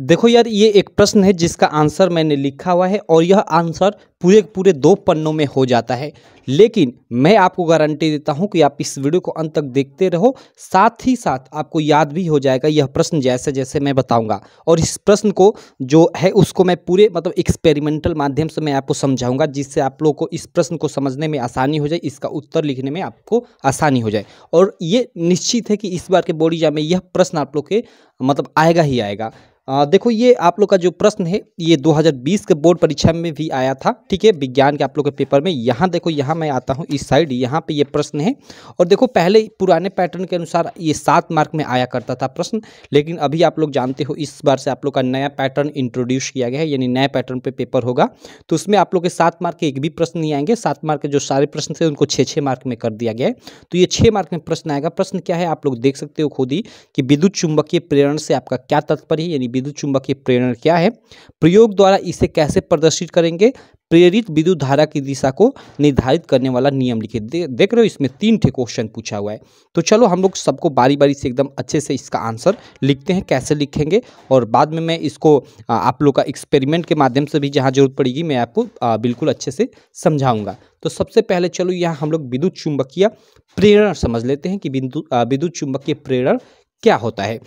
देखो यार ये एक प्रश्न है जिसका आंसर मैंने लिखा हुआ है और यह आंसर पूरे पूरे दो पन्नों में हो जाता है लेकिन मैं आपको गारंटी देता हूं कि आप इस वीडियो को अंत तक देखते रहो साथ ही साथ आपको याद भी हो जाएगा यह प्रश्न जैसे जैसे मैं बताऊंगा और इस प्रश्न को जो है उसको मैं पूरे मतलब एक्सपेरिमेंटल माध्यम से मैं आपको समझाऊंगा जिससे आप लोग को इस प्रश्न को समझने में आसानी हो जाए इसका उत्तर लिखने में आपको आसानी हो जाए और ये निश्चित है कि इस बार के एग्जाम में यह प्रश्न आप लोग के मतलब आएगा ही आएगा आ, देखो ये आप लोग का जो प्रश्न है ये 2020 के बोर्ड परीक्षा में भी आया था ठीक है विज्ञान के आप लोग के पेपर में यहाँ देखो यहाँ मैं आता हूँ इस साइड यहाँ पे ये प्रश्न है और देखो पहले पुराने पैटर्न के अनुसार ये सात मार्क में आया करता था प्रश्न लेकिन अभी आप लोग जानते हो इस बार से आप लोग का नया पैटर्न इंट्रोड्यूस किया गया है यानी नए पैटर्न पर पे पेपर होगा तो उसमें आप लोग के सात मार्क के एक भी प्रश्न नहीं आएंगे सात मार्क के जो सारे प्रश्न थे उनको छः छः मार्क में कर दिया गया है तो ये छः मार्क में प्रश्न आएगा प्रश्न क्या है आप लोग देख सकते हो खुद ही कि विद्युत चुंबकीय प्रेरण से आपका क्या तत्पर है यानी विद्युत चुंबकीय प्रेरण क्या है प्रयोग द्वारा इसे कैसे प्रदर्शित करेंगे प्रेरित विद्युत धारा की दिशा को निर्धारित करने वाला नियम लिखे दे, देख रहे हो इसमें तीन ठे क्वेश्चन पूछा हुआ है तो चलो हम लोग सबको बारी बारी से एकदम अच्छे से इसका आंसर लिखते हैं कैसे लिखेंगे और बाद में मैं इसको आप लोग का एक्सपेरिमेंट के माध्यम से भी जहाँ जरूरत पड़ेगी मैं आपको बिल्कुल अच्छे से समझाऊँगा तो सबसे पहले चलो यहाँ हम लोग विद्युत चुंबकीय प्रेरण समझ लेते हैं कि विद्युत चुंबकीय प्रेरण क्या होता है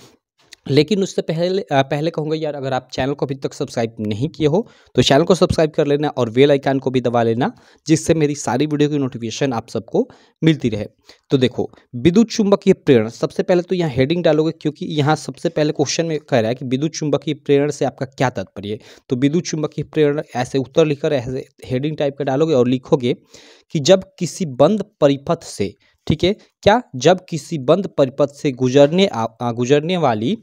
लेकिन उससे पहले पहले कहूँगा यार अगर आप चैनल को अभी तक सब्सक्राइब नहीं किए हो तो चैनल को सब्सक्राइब कर लेना और वेल आइकान को भी दबा लेना जिससे मेरी सारी वीडियो की नोटिफिकेशन आप सबको मिलती रहे तो देखो विद्युत चुंबकीय प्रेरण सबसे पहले तो यहाँ हेडिंग डालोगे क्योंकि यहाँ सबसे पहले क्वेश्चन में कह रहा है कि विद्युत चुंबकीय प्रेरण से आपका क्या तात्पर्य है तो विद्युत चुंबकीय प्रेरण ऐसे उत्तर लिखकर ऐसे हेडिंग टाइप का डालोगे और लिखोगे कि जब किसी बंद परिपथ से ठीक है क्या जब किसी बंद परिपथ से गुजरने गुजरने वाली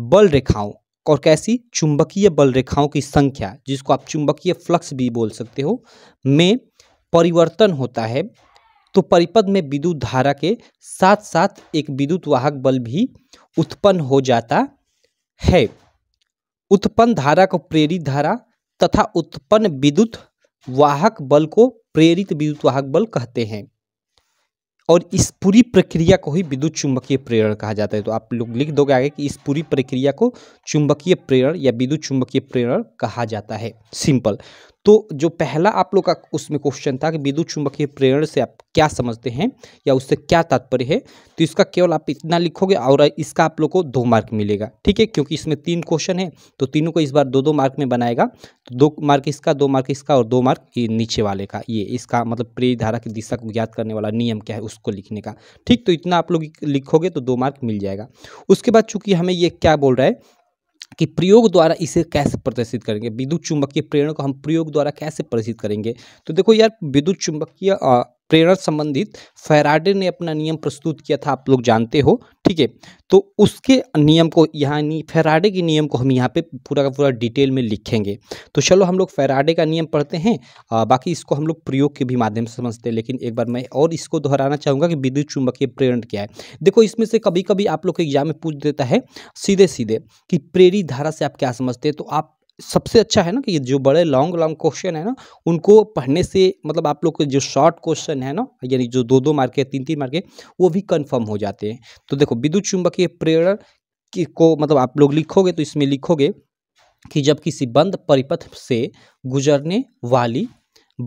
बल रेखाओं और कैसी चुंबकीय बल रेखाओं की संख्या जिसको आप चुंबकीय फ्लक्स भी बोल सकते हो में परिवर्तन होता है तो परिपथ में विद्युत धारा के साथ साथ एक विद्युत वाहक बल भी उत्पन्न हो जाता है उत्पन्न धारा को प्रेरित धारा तथा उत्पन्न विद्युत वाहक बल को प्रेरित विद्युत वाहक बल कहते हैं और इस पूरी प्रक्रिया को ही विद्युत चुंबकीय प्रेरण कहा जाता है तो आप लोग लिख दोगे आगे कि इस पूरी प्रक्रिया को चुंबकीय प्रेरण या विद्युत चुंबकीय प्रेरण कहा जाता है सिंपल तो जो पहला आप लोग का उसमें क्वेश्चन था कि विद्युत चुंबकीय प्रेरण से आप क्या समझते हैं या उससे क्या तात्पर्य है तो इसका केवल आप इतना लिखोगे और इसका आप लोग को दो मार्क मिलेगा ठीक है क्योंकि इसमें तीन क्वेश्चन है तो तीनों को इस बार दो दो मार्क में बनाएगा तो दो मार्क इसका दो मार्क इसका और दो मार्क ये नीचे वाले का ये इसका मतलब प्रेरित धारा की दिशा को ज्ञात करने वाला नियम क्या है उसको लिखने का ठीक तो इतना आप लोग लिखोगे तो दो मार्क मिल जाएगा उसके बाद चूंकि हमें ये क्या बोल रहा है कि प्रयोग द्वारा इसे कैसे प्रदर्शित करेंगे विद्युत चुंबकीय प्रेरण को हम प्रयोग द्वारा कैसे प्रदर्शित करेंगे तो देखो यार विद्युत चुंबकीय प्रेरण संबंधित फैराडे ने अपना नियम प्रस्तुत किया था आप लोग जानते हो ठीक है तो उसके नियम को यानी फैराडे के नियम को हम यहाँ पे पूरा का पूरा डिटेल में लिखेंगे तो चलो हम लोग फैराडे का नियम पढ़ते हैं आ, बाकी इसको हम लोग प्रयोग के भी माध्यम से समझते हैं लेकिन एक बार मैं और इसको दोहराना चाहूँगा कि विद्युत चुंबकीय प्रेरण क्या है देखो इसमें से कभी कभी आप लोग एग्जाम में पूछ देता है सीधे सीधे कि प्रेरित धारा से आप क्या समझते हैं तो आप सबसे अच्छा है ना कि जो बड़े लॉन्ग लॉन्ग क्वेश्चन है ना उनको पढ़ने से मतलब आप लोग के जो शॉर्ट क्वेश्चन है ना यानी जो दो दो मार्के तीन तीन मार्के वो भी कंफर्म हो जाते हैं तो देखो विद्युत चुंबकीय प्रेरण को मतलब आप लोग लिखोगे तो इसमें लिखोगे कि जब किसी बंद परिपथ से गुजरने वाली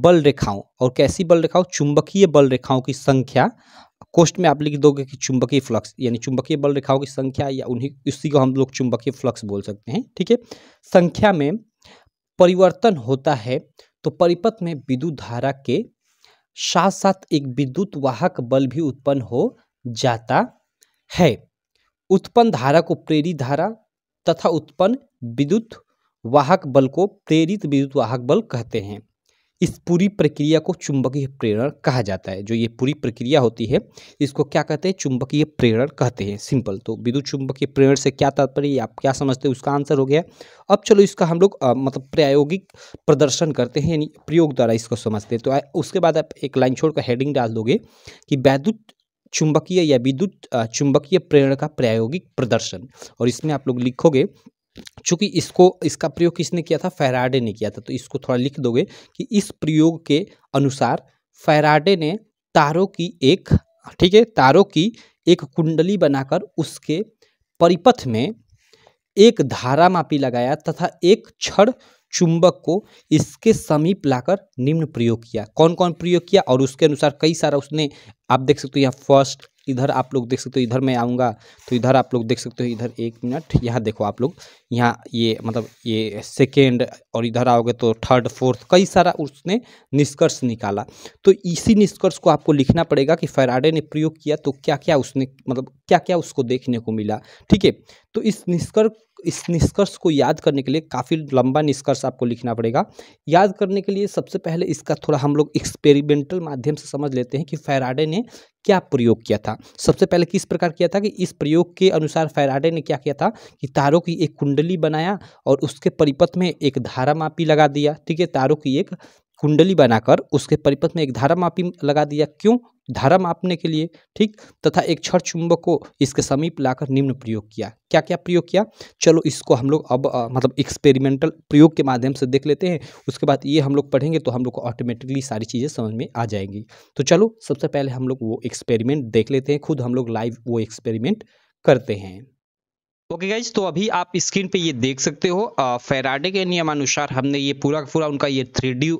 बल रेखाओं और कैसी बल रेखाओं चुंबकीय बल रेखाओं की संख्या कोष्ट में आप लिख दोगे कि चुंबकीय फ्लक्स यानी चुंबकीय बल रेखाओं की संख्या या उन्हीं उसी को हम लोग चुंबकीय फ्लक्स बोल सकते हैं ठीक है संख्या में परिवर्तन होता है तो परिपथ में विद्युत धारा के साथ साथ एक विद्युत वाहक बल भी उत्पन्न हो जाता है उत्पन्न धारा को प्रेरित धारा तथा उत्पन्न विद्युत वाहक बल को प्रेरित विद्युत वाहक बल कहते हैं इस पूरी प्रक्रिया को चुंबकीय प्रेरण कहा जाता है जो ये पूरी प्रक्रिया होती है इसको क्या कहते हैं चुंबकीय प्रेरण कहते हैं सिंपल तो विद्युत चुंबकीय प्रेरण से क्या तात्पर्य आप क्या समझते हैं उसका आंसर हो गया अब चलो इसका हम लोग मतलब प्रायोगिक प्रदर्शन करते हैं यानी प्रयोग द्वारा इसको समझते हैं तो आ, उसके बाद आप एक लाइन छोड़कर हेडिंग डाल दोगे कि वैद्युत चुंबकीय या विद्युत चुंबकीय प्रेरण का प्रायोगिक प्रदर्शन और इसमें आप लोग लिखोगे चूंकि इसको इसका प्रयोग किसने किया था फैराडे ने किया था तो इसको थोड़ा लिख दोगे कि इस प्रयोग के अनुसार फैराडे ने तारों की एक ठीक है तारों की एक कुंडली बनाकर उसके परिपथ में एक धारा मापी लगाया तथा एक छड़ चुंबक को इसके समीप लाकर निम्न प्रयोग किया कौन कौन प्रयोग किया और उसके अनुसार कई सारा उसने आप देख सकते हो यहाँ फर्स्ट इधर आप लोग देख सकते हो इधर मैं आऊँगा तो इधर आप लोग देख सकते हो इधर एक मिनट यहाँ देखो आप लोग यहाँ ये मतलब ये सेकेंड और इधर आओगे तो थर्ड फोर्थ कई सारा उसने निष्कर्ष निकाला तो इसी निष्कर्ष को आपको लिखना पड़ेगा कि फेराडे ने प्रयोग किया तो क्या क्या उसने मतलब क्या क्या उसको देखने को मिला ठीक है तो इस निष्कर्ष इस निष्कर्ष को याद करने के लिए काफ़ी लंबा निष्कर्ष आपको लिखना पड़ेगा याद करने के लिए सबसे पहले इसका थोड़ा हम लोग एक्सपेरिमेंटल माध्यम से समझ लेते हैं कि फैराडे ने क्या प्रयोग किया था सबसे पहले किस प्रकार किया था कि इस प्रयोग के अनुसार फैराडे ने क्या किया था कि तारों की एक कुंडली बनाया और उसके परिपथ में एक धारा मापी लगा दिया ठीक है तारों की एक कुंडली बनाकर उसके परिपथ में एक धारा मापी लगा दिया क्यों धारा मापने के लिए ठीक तथा एक छठ चुंबक को इसके समीप लाकर निम्न प्रयोग किया क्या क्या प्रयोग किया चलो इसको हम लोग अब आ, मतलब एक्सपेरिमेंटल प्रयोग के माध्यम से देख लेते हैं उसके बाद ये हम लोग पढ़ेंगे तो हम लोग को ऑटोमेटिकली सारी चीज़ें समझ में आ जाएंगी तो चलो सबसे पहले हम लोग वो एक्सपेरिमेंट देख लेते हैं खुद हम लोग लाइव वो एक्सपेरिमेंट करते हैं ओके okay गाइज तो अभी आप स्क्रीन पे ये देख सकते हो फेराडे के नियमानुसार हमने ये पूरा पूरा उनका ये three D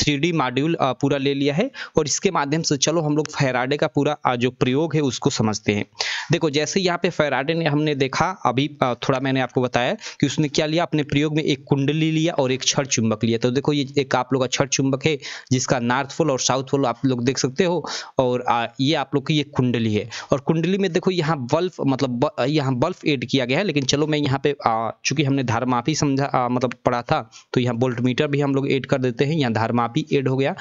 three D module पूरा ले लिया है और इसके माध्यम से चलो हम लोग फेराडे का पूरा आ, जो प्रयोग है उसको समझते हैं देखो जैसे यहाँ पे फेराडे ने हमने देखा अभी आ, थोड़ा मैंने आपको बताया कि उसने क्या लिया अपने प्रयोग में एक कुंडली लिया और एक छठ चुंबक लिया तो देखो ये एक आप लोग का छठ चुंबक है जिसका नॉर्थ पोल और साउथ पोल आप लोग देख सकते हो और ये आप लोग की ये कुंडली है और कुंडली में देखो यहाँ बल्ब मतलब यहाँ बल्ब एड किया दिया गया है लेकिन चलो मैं यहाँ पे चूंकि हमने धारमापी समझा आ, मतलब पढ़ा था तो यहाँ बोल्ट मीटर भी हम लोग ऐड कर देते हैं यहाँ धारमापी ऐड हो गया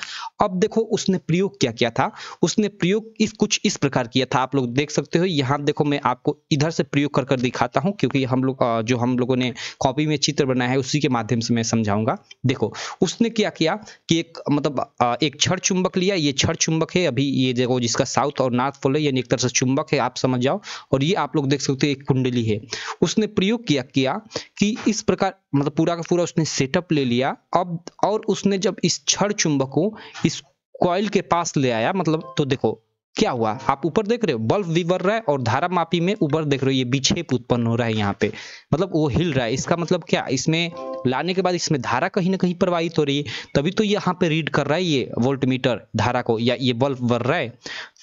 अब देखो उसने प्रयोग क्या किया था उसने प्रयोग इस कुछ इस प्रकार किया था आप लोग देख सकते हो यहाँ देखो मैं आपको इधर से प्रयोग कर कर दिखाता हूँ क्योंकि हम लोग जो हम लोगों ने कॉपी में चित्र बनाया है उसी के माध्यम से मैं समझाऊंगा देखो उसने क्या किया कि एक मतलब एक छड़ चुंबक लिया ये छड़ चुंबक है अभी ये देखो जिसका साउथ और नॉर्थ पोल है यानी एक तरह से चुंबक है आप समझ जाओ और ये आप लोग देख सकते हो एक कुंडली है उसने प्रयोग किया किया कि इस प्रकार मतलब पूरा का पूरा उसने सेटअप ले लिया अब और उसने जब इस छड़ चुंबक को इस कॉयल के पास ले आया मतलब तो देखो क्या हुआ आप ऊपर देख रहे हो बल्ब भी बढ़ रहा है और धारा मापी में ऊपर देख रहे हो ये बिछेप उत्पन्न हो रहा है यहाँ पे मतलब वो हिल रहा है इसका मतलब क्या इसमें लाने के बाद इसमें धारा कहीं ना कहीं प्रवाहित हो रही है तभी तो यहाँ पे रीड कर रहा है ये वोल्टमीटर धारा को या ये बल्ब बढ़ रहा है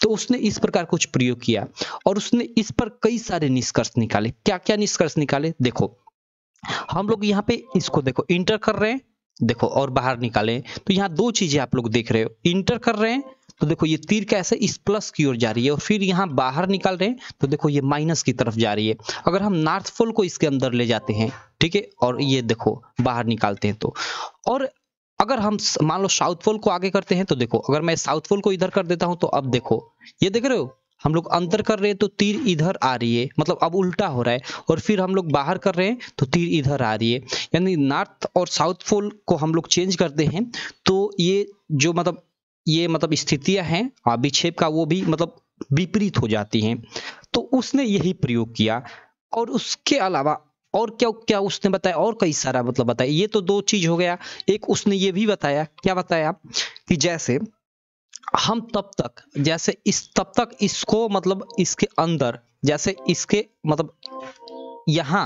तो उसने इस प्रकार कुछ प्रयोग किया और उसने इस पर कई सारे निष्कर्ष निकाले क्या क्या निष्कर्ष निकाले देखो हम लोग यहाँ पे इसको देखो इंटर कर रहे हैं देखो और बाहर निकाले तो यहाँ दो चीजें आप लोग देख रहे हो इंटर कर रहे हैं तो देखो ये तीर कैसे इस प्लस की ओर जा रही है और फिर यहाँ बाहर निकाल रहे हैं तो देखो ये माइनस की तरफ जा रही है अगर हम नॉर्थ पोल को इसके अंदर ले जाते हैं ठीक है और ये देखो बाहर निकालते हैं तो और अगर हम मान लो साउथ पोल को आगे करते हैं तो देखो अगर मैं साउथ पोल को इधर कर देता हूं तो अब देखो ये देख रहे हो हम लोग अंतर कर रहे हैं तो तीर इधर आ रही है मतलब अब उल्टा हो रहा है और फिर हम लोग बाहर कर रहे हैं तो तीर इधर आ रही है यानी नॉर्थ और साउथ पोल को हम लोग चेंज करते हैं तो ये जो मतलब ये मतलब स्थितियां हैं अभिक्षेप का वो भी मतलब विपरीत हो जाती हैं तो उसने यही प्रयोग किया और उसके अलावा और क्या क्या उसने बताया और कई सारा मतलब बताया ये तो दो चीज हो गया एक उसने ये भी बताया क्या बताया कि जैसे हम तब तक जैसे इस तब तक इसको मतलब इसके अंदर जैसे इसके मतलब यहाँ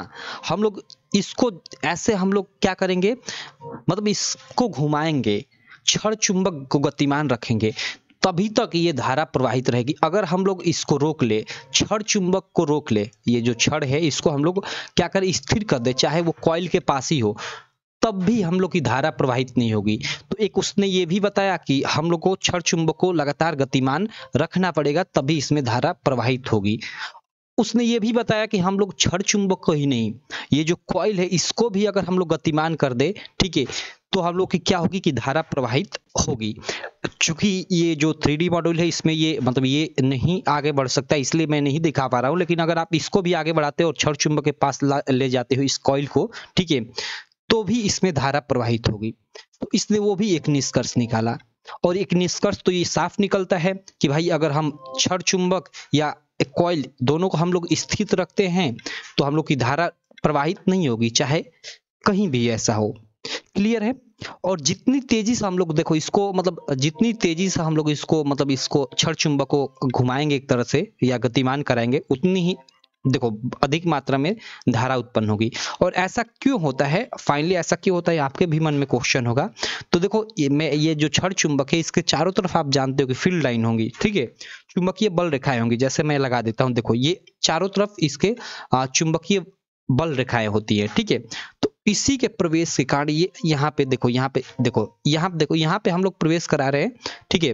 हम लोग इसको ऐसे हम लोग क्या करेंगे मतलब इसको घुमाएंगे क्षण चुंबक को गतिमान रखेंगे तभी तक ये धारा प्रवाहित रहेगी अगर हम लोग इसको रोक ले छड़ चुंबक को रोक ले ये जो छड़ है इसको हम लोग क्या कर स्थिर कर दे चाहे वो कॉयल के पास ही हो तब भी हम लोग की धारा प्रवाहित नहीं होगी तो एक उसने ये भी बताया कि हम लोग को छड़ चुंबक को लगातार गतिमान रखना पड़ेगा तभी इसमें धारा प्रवाहित होगी उसने ये भी बताया कि हम लोग छड़ चुंबक को ही नहीं ये जो कॉइल है इसको भी अगर हम लोग गतिमान कर दे ठीक है तो हम लोग की क्या होगी कि धारा प्रवाहित होगी चूंकि ये जो थ्री मॉड्यूल है इसमें ये मतलब ये नहीं आगे बढ़ सकता इसलिए मैं नहीं दिखा पा रहा हूँ लेकिन अगर आप इसको भी आगे बढ़ाते हो और छड़ चुंबक के पास ले जाते हो इस कॉइल को ठीक है तो भी इसमें धारा प्रवाहित होगी तो इसने वो भी एक निष्कर्ष निकाला और एक निष्कर्ष तो ये साफ निकलता है कि भाई अगर हम छड़ चुंबक या कॉइल दोनों को हम लोग स्थित रखते हैं तो हम लोग की धारा प्रवाहित नहीं होगी चाहे कहीं भी ऐसा हो क्लियर है और जितनी तेजी से हम लोग देखो इसको मतलब जितनी तेजी से हम लोग इसको मतलब इसको छड़ चुंबक को घुमाएंगे एक तरह से या गतिमान कराएंगे उतनी ही देखो अधिक मात्रा में धारा उत्पन्न होगी और ऐसा क्यों होता है फाइनली ऐसा क्यों होता है आपके भी मन में क्वेश्चन होगा तो देखो ये मैं ये जो छड़ चुंबक है इसके चारों तरफ आप जानते हो कि फील्ड लाइन होंगी ठीक है चुंबकीय बल रेखाएं होंगी जैसे मैं लगा देता हूं देखो ये चारों तरफ इसके चुंबकीय बल रेखाएं होती है ठीक है तो इसी के प्रवेश के कारण ये यहाँ पे देखो यहाँ पे देखो यहाँ देखो यहाँ पे हम लोग प्रवेश करा रहे हैं ठीक है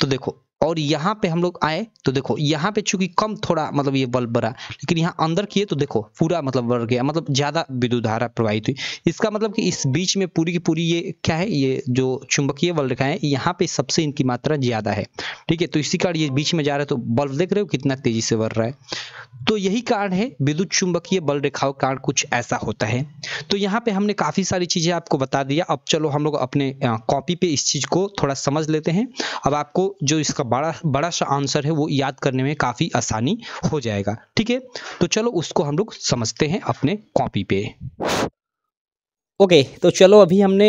तो देखो और यहाँ पे हम लोग आए तो देखो यहाँ पे चूंकि कम थोड़ा मतलब ये बल्ब बढ़ा लेकिन यहाँ अंदर किए तो देखो पूरा मतलब बढ़ गया मतलब ज्यादा विद्युत धारा प्रवाहित हुई इसका मतलब कि इस बीच में पूरी की पूरी ये क्या है ये जो चुंबकीय बल रेखा है यहाँ पे सबसे इनकी मात्रा ज्यादा है ठीक है तो इसी कारण ये बीच में जा रहे हैं तो बल्ब देख रहे हो कितना तेजी से बढ़ रहा है तो यही कारण है विद्युत चुंबकीय बल रेखाओं कारण कुछ ऐसा होता है तो यहाँ पे हमने काफी सारी चीजें आपको बता दिया अब चलो हम लोग अपने कॉपी पे इस चीज को थोड़ा समझ लेते हैं अब आपको जो इसका बड़ा बड़ा सा आंसर है वो याद करने में काफ़ी आसानी हो जाएगा ठीक है तो चलो उसको हम लोग समझते हैं अपने कॉपी पे ओके okay, तो चलो अभी हमने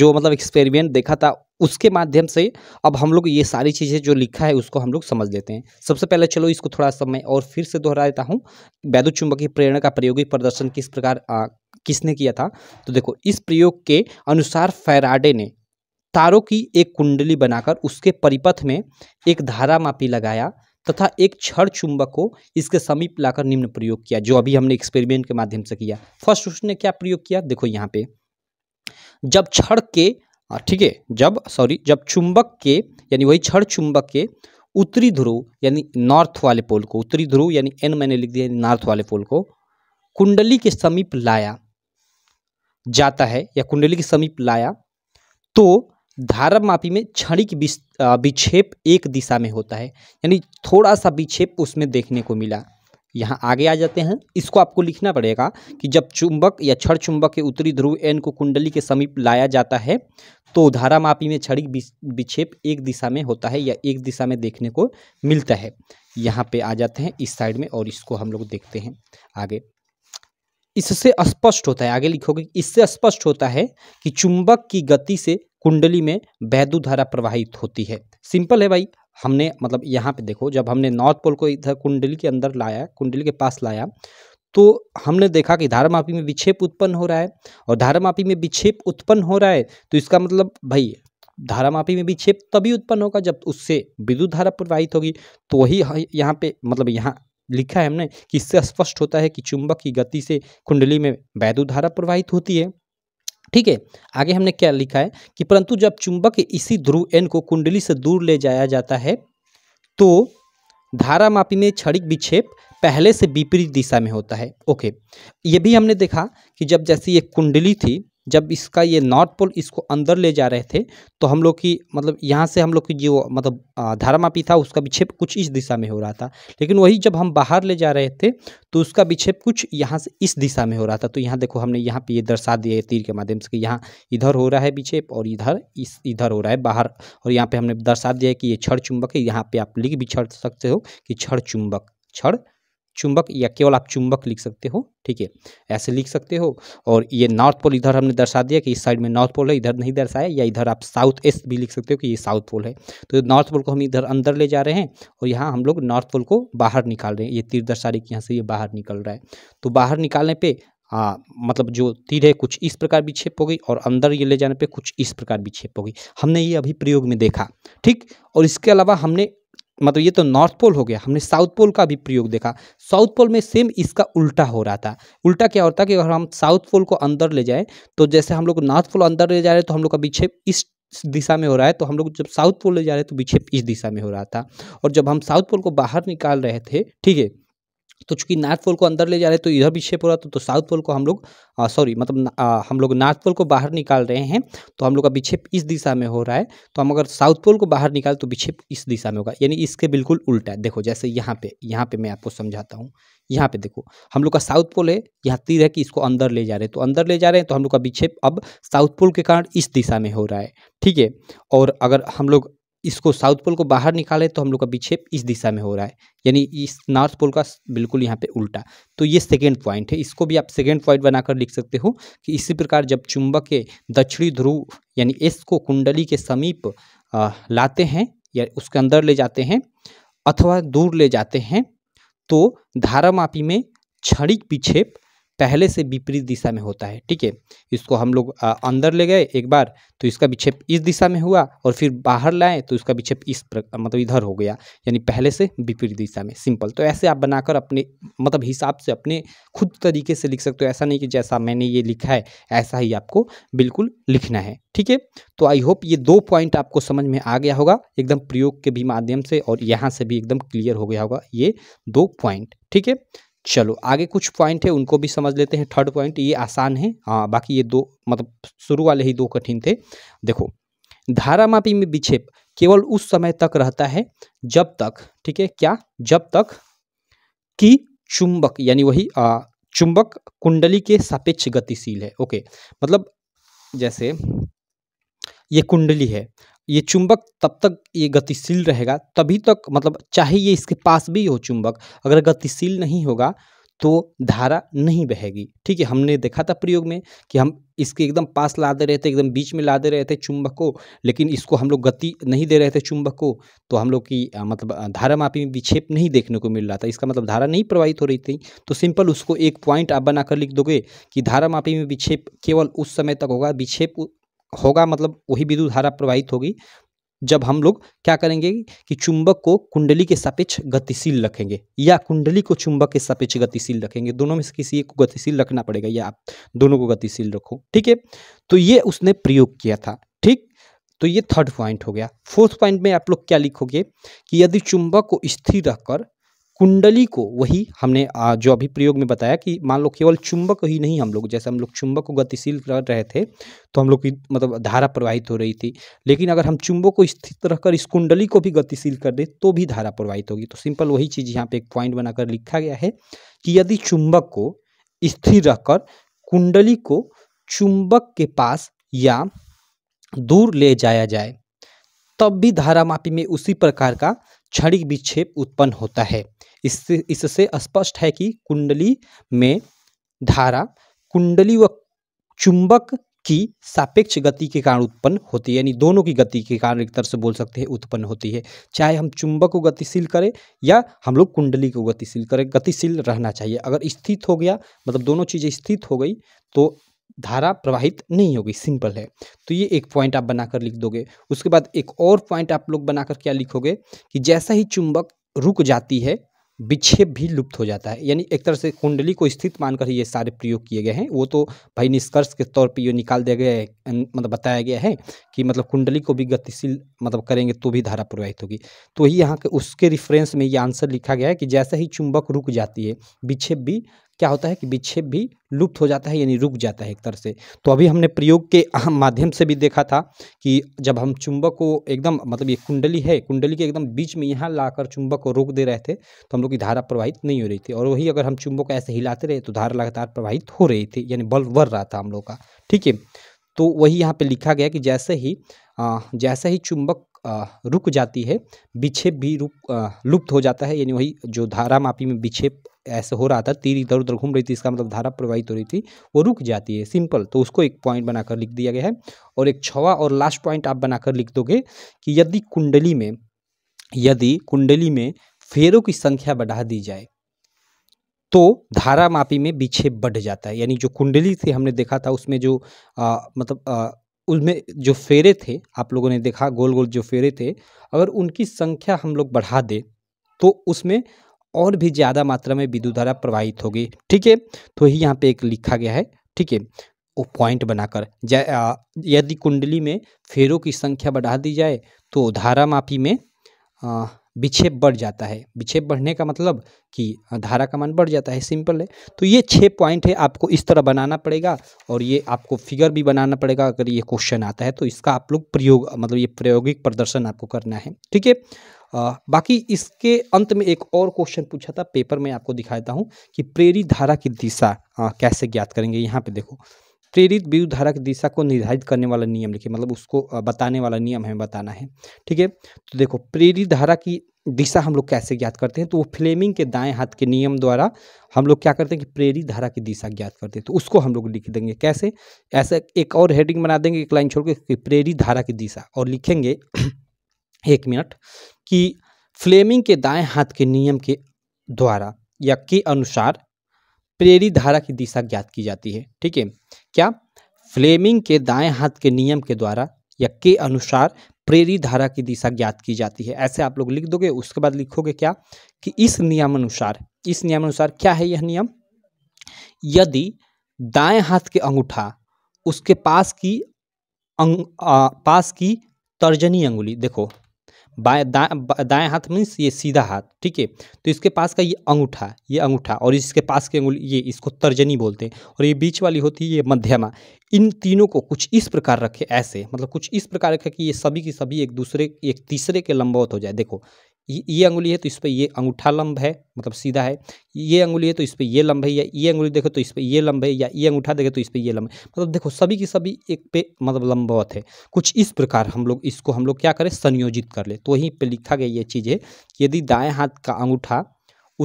जो मतलब एक्सपेरिमेंट देखा था उसके माध्यम से अब हम लोग ये सारी चीज़ें जो लिखा है उसको हम लोग समझ लेते हैं सबसे पहले चलो इसको थोड़ा सा मैं और फिर से दोहरा देता हूँ वैद्युत चुंबकीय प्रेरणा का प्रयोगिक प्रदर्शन किस प्रकार आ, किसने किया था तो देखो इस प्रयोग के अनुसार फैराडे ने तारों की एक कुंडली बनाकर उसके परिपथ में एक धारा मापी लगाया तथा एक क्षण चुंबक को इसके समीप लाकर निम्न प्रयोग किया जो अभी हमने एक्सपेरिमेंट के माध्यम से किया फर्स्ट उसने क्या प्रयोग किया देखो यहाँ पे जब क्षण के हाँ, ठीक है जब सॉरी जब चुंबक के यानी वही क्षण चुंबक के उत्तरी ध्रुव यानी नॉर्थ वाले पोल को उत्तरी ध्रुव यानी एन मैंने लिख दिया नॉर्थ वाले पोल को कुंडली के समीप लाया जाता है या कुंडली के समीप लाया तो धारा मापी में क्षणिक विक्षेप एक दिशा में होता है यानी थोड़ा सा विक्षेप उसमें देखने को मिला यहाँ आगे आ जाते हैं इसको आपको लिखना पड़ेगा कि जब चुंबक या छड़ चुंबक के उत्तरी ध्रुव एन को कुंडली के समीप लाया जाता है तो धारा मापी में क्षणिक विक्षेप एक दिशा में होता है या एक दिशा में देखने को मिलता है यहाँ पे आ जाते हैं इस साइड में और इसको हम लोग देखते हैं आगे इससे स्पष्ट होता है आगे लिखोगे इससे स्पष्ट होता है कि चुंबक की गति से कुंडली में वैदु धारा प्रवाहित होती है सिंपल है भाई हमने मतलब यहाँ पे देखो जब हमने नॉर्थ पोल को इधर कुंडली के अंदर लाया कुंडली के पास लाया तो हमने देखा कि धारामापी में विक्षेप उत्पन्न हो रहा है और धारामापी में विक्षेप उत्पन्न हो रहा है तो इसका मतलब भाई धारामापी में विक्षेप तभी उत्पन्न होगा जब उससे विद्युत धारा प्रवाहित होगी तो वही यहाँ पे मतलब यहाँ लिखा है हमने कि इससे स्पष्ट होता है कि चुंबक की गति से कुंडली में वैद्युत धारा प्रवाहित होती है ठीक है आगे हमने क्या लिखा है कि परंतु जब चुंबक इसी ध्रुव एन को कुंडली से दूर ले जाया जाता है तो धारा मापी में क्षणिक विक्षेप पहले से विपरीत दिशा में होता है ओके ये भी हमने देखा कि जब जैसे ये कुंडली थी जब इसका ये नॉर्थ पोल इसको अंदर ले जा रहे थे तो हम लोग की मतलब यहाँ से हम लोग की जो मतलब धारा मापी था उसका विक्षेप कुछ इस दिशा में हो रहा था लेकिन वही जब हम बाहर ले जा रहे थे तो उसका विक्षेप कुछ यहाँ से इस दिशा में हो रहा था तो यहाँ देखो हमने यहाँ पे ये दर्शा दिया तीर के माध्यम से कि यहाँ इधर हो रहा है विक्षेप और इधर इस इधर हो रहा है बाहर और यहाँ पर हमने दर्शा दिया है कि ये छड़ चुंबक है यहाँ पर आप लिख भी छड़ सकते हो कि छड़ चुंबक छड़ चुंबक या केवल आप चुंबक लिख सकते हो ठीक है ऐसे लिख सकते हो और ये नॉर्थ पोल इधर हमने दर्शा दिया कि इस साइड में नॉर्थ पोल है इधर नहीं दर्शाया या इधर आप साउथ ईस्ट भी लिख सकते हो कि ये साउथ पोल है तो नॉर्थ पोल को हम इधर अंदर ले जा रहे हैं और यहाँ हम लोग नॉर्थ पोल को बाहर निकाल रहे हैं ये तीर दर्शा रही कि यहाँ से ये बाहर निकल रहा है तो बाहर निकालने पर आ, मतलब जो तीर है कुछ इस प्रकार भी हो होगी और अंदर ये ले जाने पे कुछ इस प्रकार भी हो होगी हमने ये अभी प्रयोग में देखा ठीक और इसके अलावा हमने मतलब ये तो नॉर्थ पोल हो गया हमने साउथ पोल का भी प्रयोग देखा साउथ पोल में सेम इसका उल्टा हो रहा था उल्टा क्या होता कि अगर हम साउथ पोल को अंदर ले जाएं तो जैसे हम लोग नॉर्थ पोल अंदर ले जा रहे हैं तो हम लोग का विक्षेप इस दिशा में हो रहा है तो हम लोग जब साउथ पोल ले जा रहे हैं तो विक्षेप इस दिशा में हो रहा था और जब हम साउथ पोल को बाहर निकाल रहे थे ठीक है तो चूंकि नॉर्थ पोल को अंदर ले जा रहे हैं तो इधर भी शेप हो रहा तो, तो साउथ पोल को हम लोग सॉरी मतलब आ, हम लोग नॉर्थ पोल को बाहर निकाल रहे हैं तो हम लोग का विक्षेप इस दिशा में हो रहा है तो हम अगर साउथ पोल को बाहर निकाल तो विक्षेप इस दिशा में होगा यानी इसके बिल्कुल उल्टा है देखो जैसे यहाँ पे यहाँ पे मैं आपको समझाता हूँ यहाँ पे देखो हम लोग का साउथ पोल है यहाँ तीर है कि इसको अंदर ले जा रहे हैं तो अंदर ले जा रहे हैं तो हम लोग का विक्षेप अब साउथ पोल के कारण इस दिशा में हो रहा है ठीक है और अगर हम लोग इसको साउथ पोल को बाहर निकाले तो हम लोग का विक्षेप इस दिशा में हो रहा है यानी इस नॉर्थ पोल का बिल्कुल यहाँ पे उल्टा तो ये सेकेंड पॉइंट है इसको भी आप सेकेंड पॉइंट बनाकर लिख सकते हो कि इसी प्रकार जब चुंबक के दक्षिणी ध्रुव यानी एस को कुंडली के समीप लाते हैं या उसके अंदर ले जाते हैं अथवा दूर ले जाते हैं तो धारा मापी में क्षणिक विक्षेप पहले से विपरीत दिशा में होता है ठीक है इसको हम लोग अंदर ले गए एक बार तो इसका विक्षेप इस दिशा में हुआ और फिर बाहर लाएँ तो इसका विक्षेप इस प्रकार मतलब इधर हो गया यानी पहले से विपरीत दिशा में सिंपल तो ऐसे आप बनाकर अपने मतलब हिसाब से अपने खुद तरीके से लिख सकते हो ऐसा नहीं कि जैसा मैंने ये लिखा है ऐसा ही आपको बिल्कुल लिखना है ठीक है तो आई होप ये दो पॉइंट आपको समझ में आ गया होगा एकदम प्रयोग के भी माध्यम से और यहाँ से भी एकदम क्लियर हो गया होगा ये दो पॉइंट ठीक है चलो आगे कुछ पॉइंट है उनको भी समझ लेते हैं थर्ड पॉइंट ये आसान है हाँ बाकी ये दो मतलब शुरू वाले ही दो कठिन थे देखो धारा मापी में विक्षेप केवल उस समय तक रहता है जब तक ठीक है क्या जब तक कि चुंबक यानी वही आ, चुंबक कुंडली के सापेक्ष गतिशील है ओके मतलब जैसे ये कुंडली है ये चुंबक तब तक ये गतिशील रहेगा तभी तक मतलब चाहे ये इसके पास भी हो चुंबक अगर गतिशील नहीं होगा तो धारा नहीं बहेगी ठीक है हमने देखा था प्रयोग में कि हम इसके एकदम पास ला दे रहे थे एकदम बीच में ला दे रहे थे चुंबक को लेकिन इसको हम लोग गति नहीं दे रहे थे चुंबक को तो हम लोग की मतलब धारा मापी में विक्षेप नहीं देखने को मिल रहा था इसका मतलब धारा नहीं प्रवाहित हो रही थी तो सिंपल उसको एक पॉइंट आप बनाकर लिख दोगे कि धारा मापी में विक्षेप केवल उस समय तक होगा विक्षेप होगा मतलब वही विद्युत धारा प्रवाहित होगी जब हम लोग क्या करेंगे कि चुंबक को कुंडली के सापेक्ष गतिशील रखेंगे या कुंडली को चुंबक के सापेक्ष गतिशील रखेंगे दोनों में से किसी एक को गतिशील रखना पड़ेगा या आप दोनों को गतिशील रखो ठीक है तो ये उसने प्रयोग किया था ठीक तो ये थर्ड पॉइंट हो गया फोर्थ पॉइंट में आप लोग क्या लिखोगे कि यदि चुंबक को स्थिर रखकर कुंडली को वही हमने जो अभी प्रयोग में बताया कि मान लो केवल चुंबक ही नहीं हम लोग जैसे हम लोग चुंबक को गतिशील कर रहे थे तो हम लोग की मतलब धारा प्रवाहित हो रही थी लेकिन अगर हम चुंबक को स्थित रखकर इस कुंडली को भी गतिशील कर दें तो भी धारा प्रवाहित होगी तो सिंपल वही चीज़ यहाँ पे एक पॉइंट बनाकर लिखा गया है कि यदि चुंबक को स्थिर रखकर कुंडली को चुंबक के पास या दूर ले जाया जाए तब भी धारा मापी में उसी प्रकार का क्षणिक विक्षेप उत्पन्न होता है इससे इससे स्पष्ट है कि कुंडली में धारा कुंडली व चुंबक की सापेक्ष गति के कारण उत्पन्न होती है यानी दोनों की गति के कारण एक तरह से बोल सकते हैं उत्पन्न होती है चाहे हम चुंबक को गतिशील करें या हम लोग कुंडली को गतिशील करें गतिशील रहना चाहिए अगर स्थित हो गया मतलब दोनों चीज़ें स्थित हो गई तो धारा प्रवाहित नहीं होगी सिंपल है तो ये एक पॉइंट आप बनाकर लिख दोगे उसके बाद एक और पॉइंट आप लोग बनाकर क्या लिखोगे कि जैसा ही चुंबक रुक जाती है विक्षेप भी लुप्त हो जाता है यानी एक तरह से कुंडली को स्थित मानकर ये सारे प्रयोग किए गए हैं वो तो भाई निष्कर्ष के तौर पे ये निकाल दिया गया है मतलब बताया गया है कि मतलब कुंडली को भी गतिशील मतलब करेंगे तो भी धारा प्रवाहित होगी तो ही यहाँ के उसके रिफरेंस में ये आंसर लिखा गया है कि जैसा ही चुंबक रुक जाती है विक्षेप भी क्या होता है कि विक्षेप भी लुप्त हो जाता है यानी रुक जाता है एक तरह से तो अभी हमने प्रयोग के अहम माध्यम से भी देखा था कि जब हम चुंबक को एकदम मतलब ये कुंडली है कुंडली के एकदम बीच में यहाँ लाकर चुंबक को रोक दे रहे थे तो हम लोग की धारा प्रवाहित नहीं हो रही थी और वही अगर हम चुंबक को ऐसे हिलाते रहे तो धारा लगातार प्रवाहित हो रही थी यानी बल बढ़ रहा था हम लोग का ठीक है तो वही यहाँ पर लिखा गया कि जैसे ही जैसे ही चुंबक रुक जाती है विक्षेप भी रुक लुप्त हो जाता है यानी वही जो धारा मापी में विक्षेप ऐसे हो रहा था तीर इधर उधर घूम रही थी इसका मतलब धारा प्रवाहित हो रही थी वो रुक जाती है सिंपल तो उसको एक पॉइंट बनाकर लिख दिया गया है और एक छवा और लास्ट पॉइंट आप बनाकर लिख दोगे कि यदि कुंडली में यदि कुंडली में फेरों की संख्या बढ़ा दी जाए तो धारा मापी में विक्षेप बढ़ जाता है यानी जो कुंडली से हमने देखा था उसमें जो आ, मतलब आ, उसमें जो फेरे थे आप लोगों ने देखा गोल गोल जो फेरे थे अगर उनकी संख्या हम लोग बढ़ा दें तो उसमें और भी ज़्यादा मात्रा में विद्युत धारा प्रवाहित होगी ठीक है तो ही यहाँ पे एक लिखा गया है ठीक है वो पॉइंट बनाकर यदि कुंडली में फेरों की संख्या बढ़ा दी जाए तो धारा मापी में आ, विक्षेप बढ़ जाता है विक्षेप बढ़ने का मतलब कि धारा का मान बढ़ जाता है सिंपल है तो ये छः पॉइंट है आपको इस तरह बनाना पड़ेगा और ये आपको फिगर भी बनाना पड़ेगा अगर ये क्वेश्चन आता है तो इसका आप लोग प्रयोग मतलब ये प्रायोगिक प्रदर्शन आपको करना है ठीक है बाकी इसके अंत में एक और क्वेश्चन पूछा था पेपर में आपको दिखाता हूँ कि प्रेरी धारा की दिशा आ, कैसे ज्ञात करेंगे यहाँ पर देखो प्रेरित विद्युत धारा की दिशा को निर्धारित करने वाला नियम लिखिए मतलब उसको बताने वाला नियम हमें बताना है ठीक है तो देखो प्रेरित धारा की दिशा हम लोग कैसे ज्ञात करते हैं तो वो फ्लेमिंग के दाएं हाथ के नियम द्वारा हम लोग क्या करते हैं कि प्रेरित धारा की दिशा ज्ञात करते हैं तो उसको हम लोग लिख देंगे कैसे ऐसा एक और हेडिंग बना देंगे एक लाइन छोड़ के प्रेरित धारा की दिशा और लिखेंगे एक मिनट कि फ्लेमिंग के दाएं हाथ के नियम के द्वारा या के अनुसार प्रेरित धारा की दिशा ज्ञात की जाती है ठीक है क्या फ्लेमिंग के दाएं हाथ के नियम के द्वारा या के अनुसार प्रेरी धारा की दिशा ज्ञात की जाती है ऐसे आप लोग लिख दोगे उसके बाद लिखोगे क्या कि इस नियमानुसार इस नियमानुसार क्या है यह नियम यदि दाएं हाथ के अंगूठा उसके पास की अंग आ, पास की तर्जनी अंगुली देखो बाएँ दाएँ हाथ मीन्स ये सीधा हाथ ठीक है तो इसके पास का ये अंगूठा ये अंगूठा और इसके पास के अंगुली ये इसको तर्जनी बोलते हैं और ये बीच वाली होती है ये मध्यमा इन तीनों को कुछ इस प्रकार रखे ऐसे मतलब कुछ इस प्रकार रखे कि ये सभी की सभी एक दूसरे एक तीसरे के लंबवत हो जाए देखो ये अंगुली है तो इस पर ये अंगूठा लंब है मतलब सीधा है ये अंगुली है तो इस पर ये लंब है या ये अंगुली देखो तो इस पर ये लंब है या ये अंगूठा देखे तो इस पर ये लंब मतलब देखो सभी की सभी एक पे मतलब लंबवत है कुछ इस प्रकार हम लोग इसको हम लोग क्या करें संयोजित कर ले तो वहीं पर लिखा गया ये चीज़ है यदि दाएँ हाथ का अंगूठा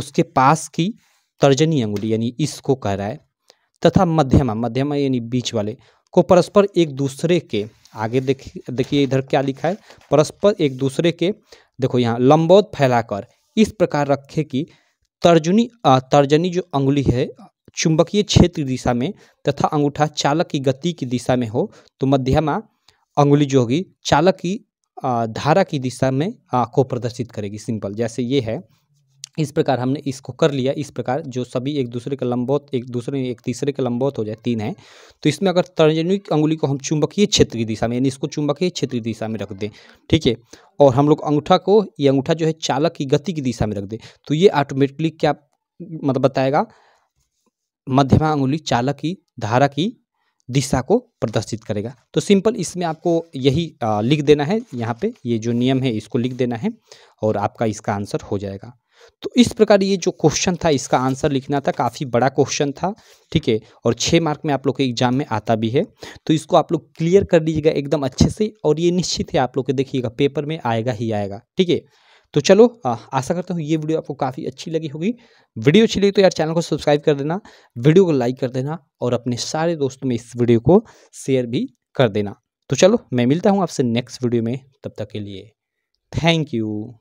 उसके पास की तर्जनी अंगुली यानी इसको कह रहा है तथा मध्यमा मध्यमा यानी बीच वाले को परस्पर एक दूसरे के आगे देखिए देखिए इधर क्या लिखा है परस्पर एक दूसरे के देखो यहाँ लंबौत फैलाकर इस प्रकार रखे कि तर्जनी तर्जनी जो अंगुली है चुंबकीय क्षेत्र की दिशा में तथा अंगूठा चालक की गति की दिशा में हो तो मध्यमा अंगुली जो होगी चालक की धारा की दिशा में को प्रदर्शित करेगी सिंपल जैसे ये है इस प्रकार हमने इसको कर लिया इस प्रकार जो सभी एक दूसरे के लंबौत एक दूसरे एक तीसरे के लंबौत हो जाए तीन है तो इसमें अगर तर्जनिक अंगुली को हम चुंबकीय क्षेत्र की दिशा में यानी इसको चुंबकीय क्षेत्र की दिशा में रख दें ठीक है और हम लोग अंगूठा को ये अंगूठा जो है चालक की गति की दिशा में रख दें तो ये ऑटोमेटिकली क्या मतलब बताएगा मध्यमा अंगुली चालक की धारा की दिशा को प्रदर्शित करेगा तो सिंपल इसमें आपको यही लिख देना है यहाँ पे ये जो नियम है इसको लिख देना है और आपका इसका आंसर हो जाएगा तो इस प्रकार ये जो क्वेश्चन था इसका आंसर लिखना था काफ़ी बड़ा क्वेश्चन था ठीक है और छः मार्क में आप लोग के एग्जाम में आता भी है तो इसको आप लोग क्लियर कर लीजिएगा एकदम अच्छे से और ये निश्चित है आप लोग के देखिएगा पेपर में आएगा ही आएगा ठीक है तो चलो आ, आशा करता हूँ ये वीडियो आपको काफ़ी अच्छी लगी होगी वीडियो अच्छी लगी तो यार चैनल को सब्सक्राइब कर देना वीडियो को लाइक कर देना और अपने सारे दोस्तों में इस वीडियो को शेयर भी कर देना तो चलो मैं मिलता हूँ आपसे नेक्स्ट वीडियो में तब तक के लिए थैंक यू